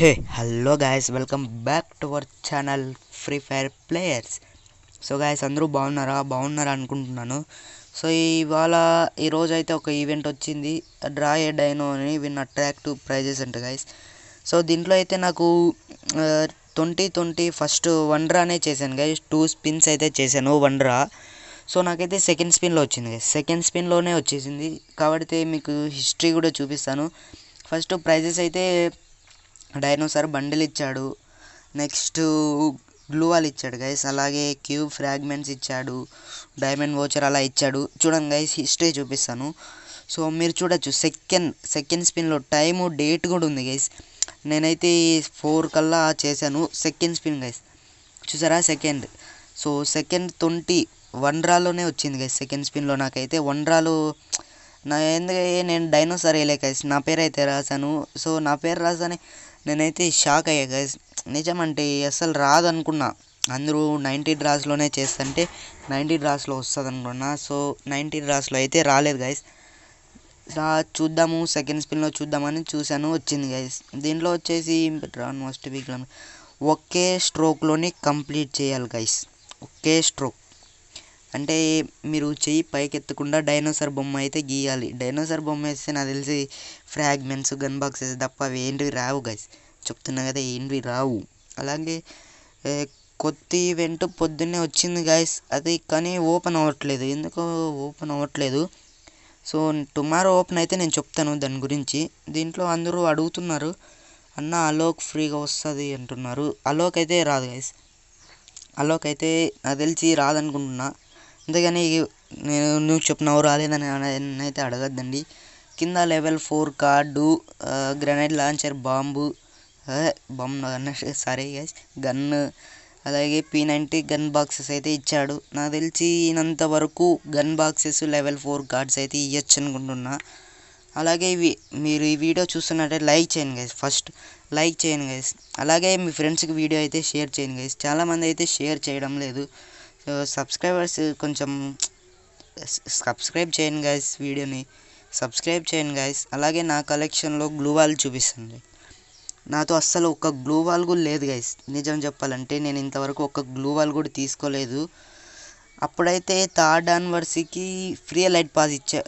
hey hello guys welcome back to our channel free fire players so guys అందరూ బాగున్నారా బాగున్నారా అనుకుంటున్నాను so ఇవాళ ఈరోజు అయితే ఒక ఈవెంట్ వచ్చింది డ్రా ఏ డైనో అని విన్ అట్రాక్టివ్ ప్రైజెస్ అంట గాయస్ సో దీంట్లో అయితే నాకు ట్వంటీ ట్వంటీ ఫస్ట్ వన్ డ్రానే చేశాను గాయస్ టూ స్పిన్స్ అయితే చేశాను వన్ డ్రా సో నాకైతే సెకండ్ స్పిన్లో వచ్చింది సెకండ్ స్పిన్లోనే వచ్చేసింది కాబట్టి మీకు హిస్టరీ కూడా చూపిస్తాను ఫస్ట్ ప్రైజెస్ అయితే డైనోసార్ బండిల్ ఇచ్చాడు నెక్స్ట్ గ్లూ వాల్ ఇచ్చాడు గైస్ అలాగే క్యూబ్ ఫ్రాగ్మెంట్స్ ఇచ్చాడు డైమండ్ వోచర్ అలా ఇచ్చాడు చూడండి గైస్ హిస్టరీ చూపిస్తాను సో మీరు చూడొచ్చు సెకండ్ సెకండ్ స్పిన్లో టైము డేట్ కూడా ఉంది గైస్ నేనైతే ఫోర్ కల్లా చేశాను సెకండ్ స్పిన్ గైస్ చూసారా second so second twenty one వన్డ్రాలోనే వచ్చింది గైస్ సెకండ్ స్పిన్లో నాకైతే వన్డ్రాలో నా ఎందుకే నేను డైనోసార్ వేయలే గైస్ నా పేరు అయితే రాశాను సో నా పేరు రాసానే నేనైతే షాక్ అయ్యా గైస్ నిజమంటే అసలు రాదనుకున్నా అందరూ నైంటీ డ్రాస్లోనే చేస్తుంటే నైంటీ డ్రాస్లో వస్తుంది అనుకున్నా సో నైంటీ డ్రాస్లో అయితే రాలేదు గైస్ చూద్దాము సెకండ్ స్పిన్లో చూద్దామని చూశాను వచ్చింది గైస్ దీంట్లో వచ్చేసి రాన్ మస్ట్ బి ఒకే స్ట్రోక్లోని కంప్లీట్ చేయాలి గైస్ ఒకే స్ట్రోక్ అంటే మీరు చెయ్యి పైకెత్తకుండా డైనోసార్ బొమ్మ అయితే గీయాలి డైనోసార్ బొమ్మ వేస్తే నాకు తెలిసి ఫ్రాగ్మెంట్స్ గన్ బాక్సెస్ తప్ప అవి ఏంటివి రావు గైస్ చెప్తున్నా కదా ఏంటివి రావు అలాగే కొత్త ఈవెంట్ పొద్దున్నే వచ్చింది గాయస్ అది కానీ ఓపెన్ అవ్వట్లేదు ఎందుకు ఓపెన్ అవ్వట్లేదు సో టుమారో ఓపెన్ అయితే నేను చెప్తాను దాని గురించి దీంట్లో అందరూ అడుగుతున్నారు అన్న అలోక్ ఫ్రీగా వస్తుంది అంటున్నారు అలోక్ అయితే రాదు గైస్ అల్లోకి అయితే నాకు తెలిసి రాదనుకుంటున్నా అందుకని నేను నువ్వు చెప్పినావు రాలేదని అయితే అడగద్దండి కింద level four card grenade launcher bomb bomb అన్న సారీ గన్ను గన్ అలాగే పీ నైంటీ గన్ బాక్సెస్ అయితే ఇచ్చాడు నాకు తెలిసి వరకు gun boxes level four cards అయితే ఇవ్వచ్చు అనుకుంటున్నా అలాగే ఇవి మీరు ఈ వీడియో చూస్తున్నట్టయితే లైక్ చేయండి గైస్ ఫస్ట్ లైక్ చేయండి గైస్ అలాగే మీ ఫ్రెండ్స్కి వీడియో అయితే షేర్ చేయండి గైస్ చాలామంది అయితే షేర్ చేయడం లేదు సో సబ్స్క్రైబర్స్ కొంచెం సబ్స్క్రైబ్ చేయండి గైస్ వీడియోని సబ్స్క్రైబ్ చేయండి గైస్ అలాగే నా కలెక్షన్లో గ్లూ వాల్ చూపిస్తుంది నాతో అస్సలు ఒక్క గ్లూ వాల్ కూడా లేదు గైస్ నిజం చెప్పాలంటే నేను ఇంతవరకు ఒక్క గ్లూ వాల్ కూడా తీసుకోలేదు అప్పుడైతే థర్డ్ యానివర్సరీకి ఫ్రీ లైట్ పాస్ ఇచ్చే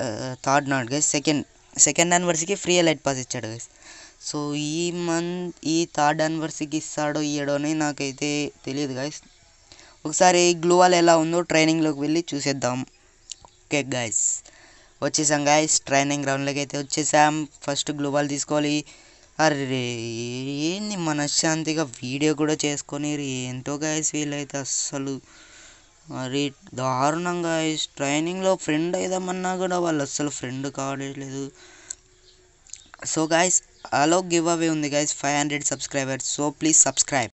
third not guys second second యానివర్సరీకి ఫ్రీ లైట్ పాస్ ఇచ్చాడు సో ఈ మంత్ ఈ థర్డ్ యానివర్సరీకి ఇస్తాడో ఇయ్యడో అని నాకైతే తెలియదు గాయస్ ఒకసారి గ్లూవాల్ ఎలా ఉందో ట్రైనింగ్లోకి వెళ్ళి చూసేద్దాం ఓకే గాయస్ వచ్చేసాం గాయస్ ట్రైనింగ్ గ్రౌండ్లోకి అయితే వచ్చేసాం ఫస్ట్ గ్లూవాల్ తీసుకోవాలి అరే ఏంది మనశ్శాంతిగా వీడియో కూడా చేసుకొని ఏంటో గైస్ వీళ్ళైతే అస్సలు మరి దారుణంగా గైస్ ట్రైనింగ్లో ఫ్రెండ్ అవుదామన్నా కూడా వాళ్ళు అస్సలు ఫ్రెండ్ కావట్లేదు సో గైస్ అలో గివ్ అవే ఉంది guys five hundred subscribers so please subscribe